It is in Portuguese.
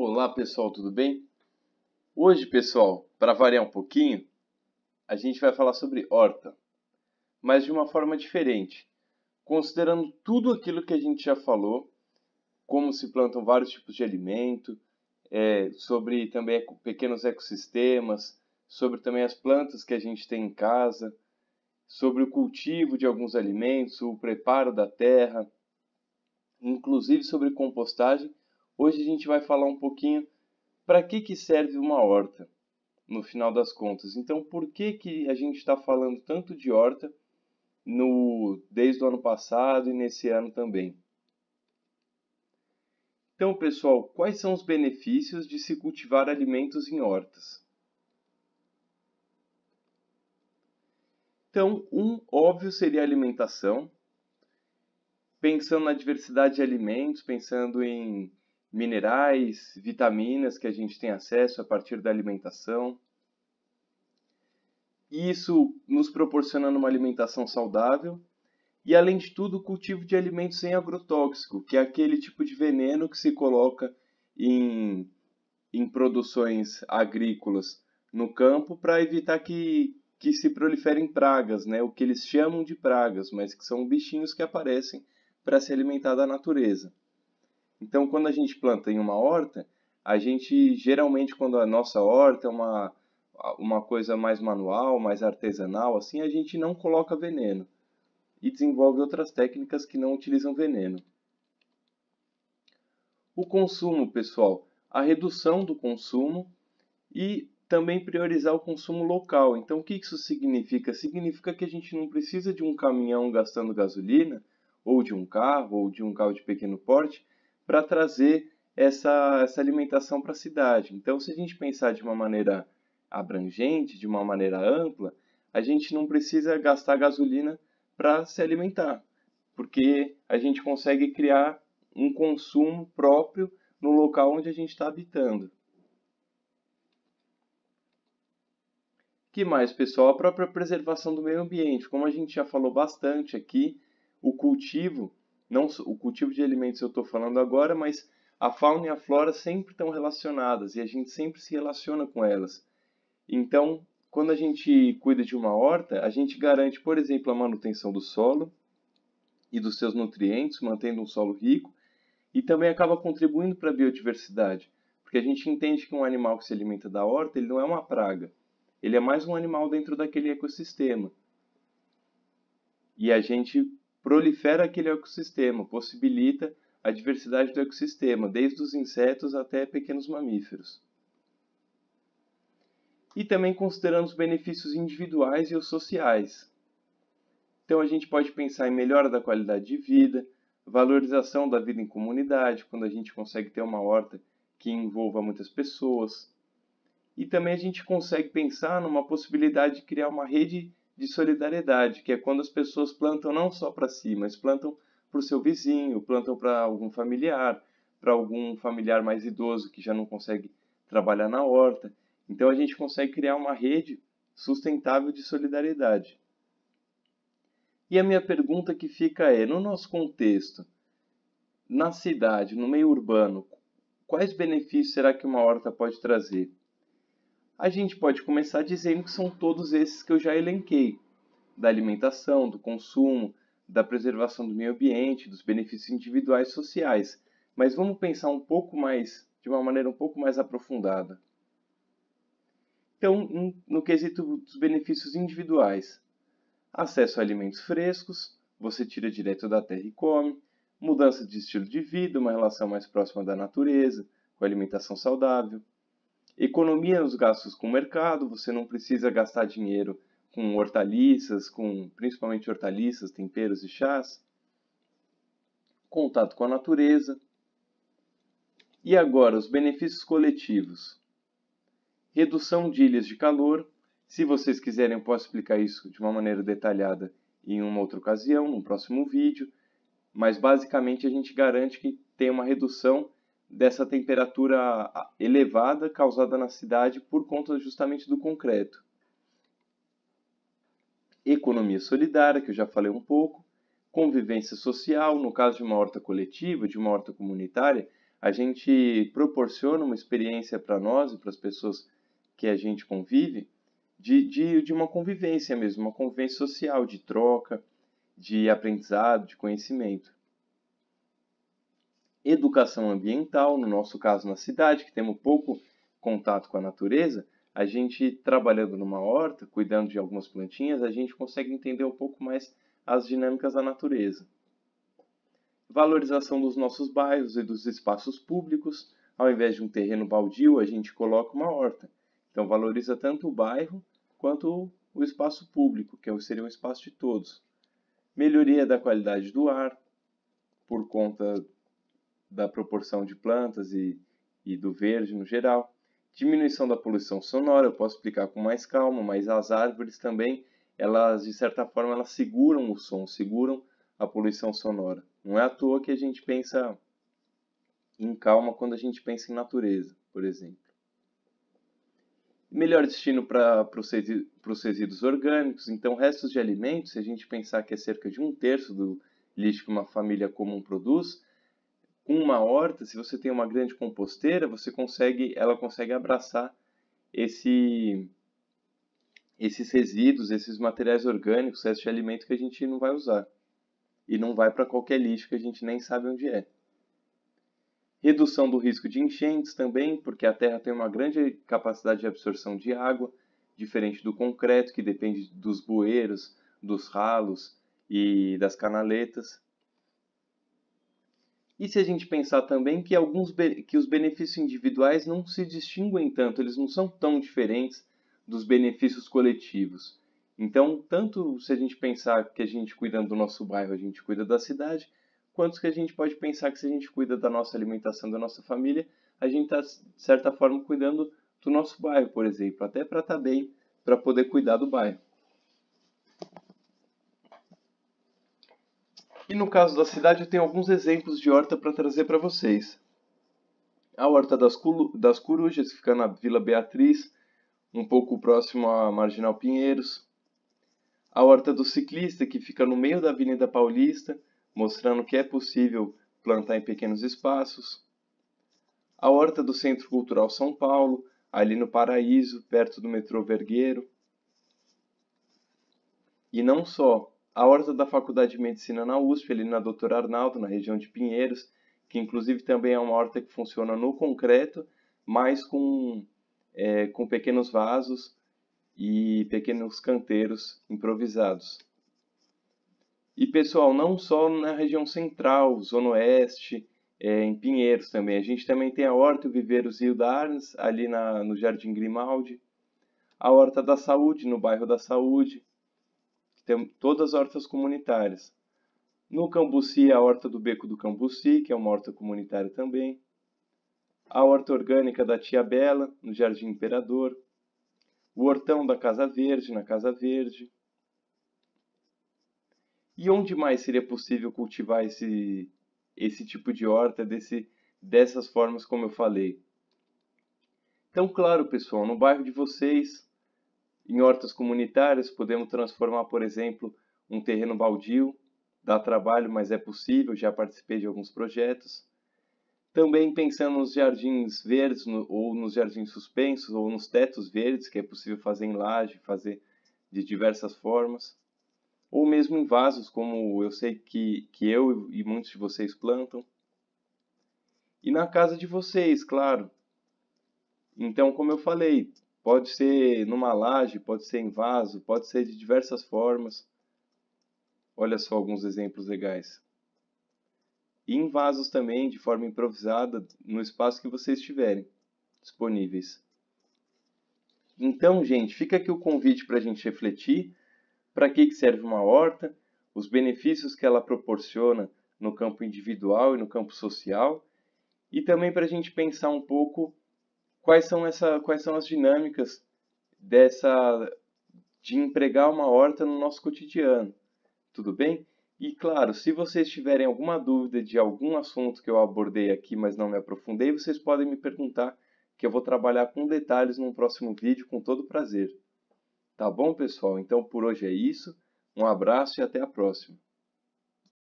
Olá pessoal, tudo bem? Hoje, pessoal, para variar um pouquinho, a gente vai falar sobre horta, mas de uma forma diferente, considerando tudo aquilo que a gente já falou, como se plantam vários tipos de alimento, é, sobre também pequenos ecossistemas, sobre também as plantas que a gente tem em casa, sobre o cultivo de alguns alimentos, o preparo da terra, inclusive sobre compostagem Hoje a gente vai falar um pouquinho para que, que serve uma horta, no final das contas. Então, por que, que a gente está falando tanto de horta no, desde o ano passado e nesse ano também? Então, pessoal, quais são os benefícios de se cultivar alimentos em hortas? Então, um óbvio seria a alimentação, pensando na diversidade de alimentos, pensando em minerais, vitaminas que a gente tem acesso a partir da alimentação. E isso nos proporcionando uma alimentação saudável e, além de tudo, o cultivo de alimentos sem agrotóxico, que é aquele tipo de veneno que se coloca em, em produções agrícolas no campo para evitar que, que se proliferem pragas, né? o que eles chamam de pragas, mas que são bichinhos que aparecem para se alimentar da natureza. Então, quando a gente planta em uma horta, a gente geralmente, quando a nossa horta é uma, uma coisa mais manual, mais artesanal, assim, a gente não coloca veneno e desenvolve outras técnicas que não utilizam veneno. O consumo, pessoal, a redução do consumo e também priorizar o consumo local. Então, o que isso significa? Significa que a gente não precisa de um caminhão gastando gasolina, ou de um carro, ou de um carro de pequeno porte, para trazer essa, essa alimentação para a cidade. Então, se a gente pensar de uma maneira abrangente, de uma maneira ampla, a gente não precisa gastar gasolina para se alimentar, porque a gente consegue criar um consumo próprio no local onde a gente está habitando. que mais, pessoal? A própria preservação do meio ambiente. Como a gente já falou bastante aqui, o cultivo não o cultivo de alimentos eu estou falando agora, mas a fauna e a flora sempre estão relacionadas e a gente sempre se relaciona com elas. Então, quando a gente cuida de uma horta, a gente garante, por exemplo, a manutenção do solo e dos seus nutrientes, mantendo um solo rico, e também acaba contribuindo para a biodiversidade, porque a gente entende que um animal que se alimenta da horta, ele não é uma praga, ele é mais um animal dentro daquele ecossistema. E a gente prolifera aquele ecossistema, possibilita a diversidade do ecossistema, desde os insetos até pequenos mamíferos. E também consideramos benefícios individuais e os sociais. Então a gente pode pensar em melhora da qualidade de vida, valorização da vida em comunidade, quando a gente consegue ter uma horta que envolva muitas pessoas. E também a gente consegue pensar numa possibilidade de criar uma rede de solidariedade, que é quando as pessoas plantam não só para si, mas plantam para o seu vizinho, plantam para algum familiar, para algum familiar mais idoso que já não consegue trabalhar na horta. Então a gente consegue criar uma rede sustentável de solidariedade. E a minha pergunta que fica é: no nosso contexto, na cidade, no meio urbano, quais benefícios será que uma horta pode trazer? A gente pode começar dizendo que são todos esses que eu já elenquei: da alimentação, do consumo, da preservação do meio ambiente, dos benefícios individuais e sociais. Mas vamos pensar um pouco mais, de uma maneira um pouco mais aprofundada. Então, no quesito dos benefícios individuais, acesso a alimentos frescos, você tira direto da terra e come, mudança de estilo de vida, uma relação mais próxima da natureza, com alimentação saudável, economia nos gastos com o mercado, você não precisa gastar dinheiro com hortaliças, com principalmente hortaliças, temperos e chás. Contato com a natureza. E agora os benefícios coletivos. Redução de ilhas de calor. Se vocês quiserem, eu posso explicar isso de uma maneira detalhada em uma outra ocasião, num próximo vídeo. Mas basicamente a gente garante que tem uma redução dessa temperatura elevada causada na cidade por conta justamente do concreto. Economia solidária, que eu já falei um pouco, convivência social, no caso de uma horta coletiva, de uma horta comunitária, a gente proporciona uma experiência para nós e para as pessoas que a gente convive de, de, de uma convivência mesmo, uma convivência social, de troca, de aprendizado, de conhecimento educação ambiental, no nosso caso na cidade, que temos pouco contato com a natureza, a gente trabalhando numa horta, cuidando de algumas plantinhas, a gente consegue entender um pouco mais as dinâmicas da natureza. Valorização dos nossos bairros e dos espaços públicos, ao invés de um terreno baldio, a gente coloca uma horta. Então valoriza tanto o bairro quanto o espaço público, que é seria um espaço de todos. Melhoria da qualidade do ar, por conta da proporção de plantas e, e do verde no geral. Diminuição da poluição sonora, eu posso explicar com mais calma, mas as árvores também, elas de certa forma, elas seguram o som, seguram a poluição sonora. Não é à toa que a gente pensa em calma quando a gente pensa em natureza, por exemplo. Melhor destino para os resíduos orgânicos, então restos de alimentos, se a gente pensar que é cerca de um terço do lixo que uma família comum produz, com uma horta, se você tem uma grande composteira, você consegue, ela consegue abraçar esse, esses resíduos, esses materiais orgânicos, esse alimento que a gente não vai usar. E não vai para qualquer lixo que a gente nem sabe onde é. Redução do risco de enchentes também, porque a terra tem uma grande capacidade de absorção de água, diferente do concreto, que depende dos bueiros, dos ralos e das canaletas. E se a gente pensar também que alguns que os benefícios individuais não se distinguem tanto, eles não são tão diferentes dos benefícios coletivos. Então, tanto se a gente pensar que a gente cuidando do nosso bairro, a gente cuida da cidade, quanto que a gente pode pensar que se a gente cuida da nossa alimentação, da nossa família, a gente está, de certa forma, cuidando do nosso bairro, por exemplo, até para estar tá bem, para poder cuidar do bairro. E no caso da cidade, eu tenho alguns exemplos de horta para trazer para vocês. A Horta das, Culu das Corujas, que fica na Vila Beatriz, um pouco próximo à Marginal Pinheiros. A Horta do Ciclista, que fica no meio da Avenida Paulista, mostrando que é possível plantar em pequenos espaços. A Horta do Centro Cultural São Paulo, ali no Paraíso, perto do metrô Vergueiro. E não só a horta da Faculdade de Medicina na USP, ali na Doutora Arnaldo, na região de Pinheiros, que inclusive também é uma horta que funciona no concreto, mas com, é, com pequenos vasos e pequenos canteiros improvisados. E pessoal, não só na região central, Zona Oeste, é, em Pinheiros também. A gente também tem a Horta e o Viveiro Zio Darnes, ali na, no Jardim Grimaldi. A Horta da Saúde, no bairro da Saúde tem todas as hortas comunitárias. No Cambuci, a horta do Beco do Cambuci, que é uma horta comunitária também. A horta orgânica da Tia Bela, no Jardim Imperador. O hortão da Casa Verde, na Casa Verde. E onde mais seria possível cultivar esse, esse tipo de horta desse, dessas formas como eu falei? Então, claro, pessoal, no bairro de vocês, em hortas comunitárias, podemos transformar, por exemplo, um terreno baldio. Dá trabalho, mas é possível, já participei de alguns projetos. Também pensando nos jardins verdes, no, ou nos jardins suspensos, ou nos tetos verdes, que é possível fazer em laje, fazer de diversas formas. Ou mesmo em vasos, como eu sei que, que eu e muitos de vocês plantam. E na casa de vocês, claro. Então, como eu falei, Pode ser numa laje, pode ser em vaso, pode ser de diversas formas. Olha só alguns exemplos legais. E em vasos também, de forma improvisada, no espaço que vocês tiverem disponíveis. Então, gente, fica aqui o convite para a gente refletir para que, que serve uma horta, os benefícios que ela proporciona no campo individual e no campo social, e também para a gente pensar um pouco quais são, essa, quais são as dinâmicas dessa de empregar uma horta no nosso cotidiano, tudo bem? E claro, se vocês tiverem alguma dúvida de algum assunto que eu abordei aqui, mas não me aprofundei, vocês podem me perguntar que eu vou trabalhar com detalhes num próximo vídeo com todo prazer. Tá bom, pessoal? Então por hoje é isso. Um abraço e até a próxima.